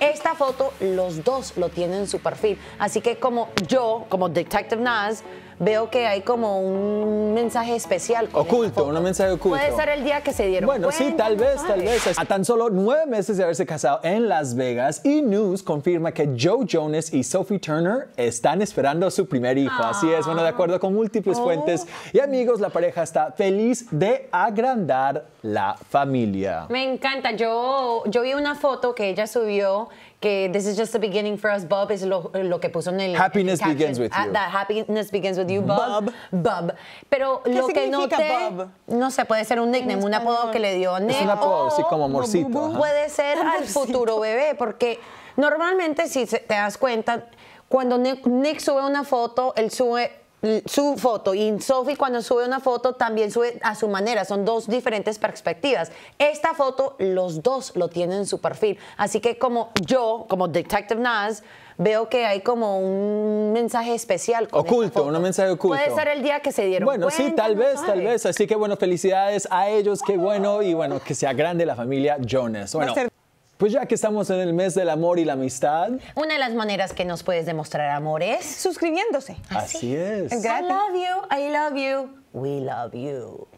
Esta foto los dos lo tienen en su perfil. Así que como yo, como Detective Nas, veo que hay como un mensaje especial. Oculto, un mensaje oculto. Puede ser el día que se dieron Bueno, sí, tal vez, tal vez. A tan solo nueve meses de haberse casado en Las Vegas, y News confirma que Joe Jonas y Sophie Turner están esperando a su primer hijo. Así es, bueno, de ah. acuerdo con múltiples oh. fuentes y amigos, la pareja está feliz de agrandar la familia. Me encanta. Yo, yo vi una foto que ella subió que This is just the beginning for us, Bob, es lo, que puso en el. Ah, happiness begins with you. happiness begins with Bob. Pero lo que noté, no sé, puede ser un nickname, un apodo que le dio Nick. Es un apodo, sí, como amorcito. Puede ser al futuro bebé, porque normalmente si te das cuenta, cuando Nick sube una foto, él sube su foto y Sophie cuando sube una foto también sube a su manera, son dos diferentes perspectivas. Esta foto los dos lo tienen en su perfil, así que como yo, como Detective Nas, veo que hay como un mensaje especial. oculto, un mensaje oculto. Puede ser el día que se dieron bueno, sí, tal vez, tal vez. Así que bueno, felicidades a ellos, qué bueno y bueno, que sea grande la familia Jonas. Bueno. Pues ya que estamos en el mes del amor y la amistad. Una de las maneras que nos puedes demostrar amor es suscribiéndose. Así, es. I love you, I love you, we love you.